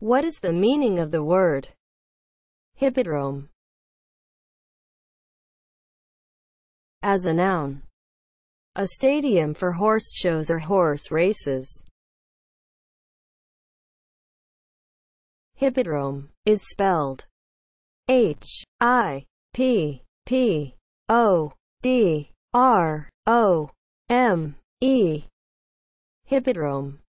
What is the meaning of the word hippodrome? As a noun, a stadium for horse shows or horse races. Hippodrome is spelled H I P P O D R O M E. Hippodrome.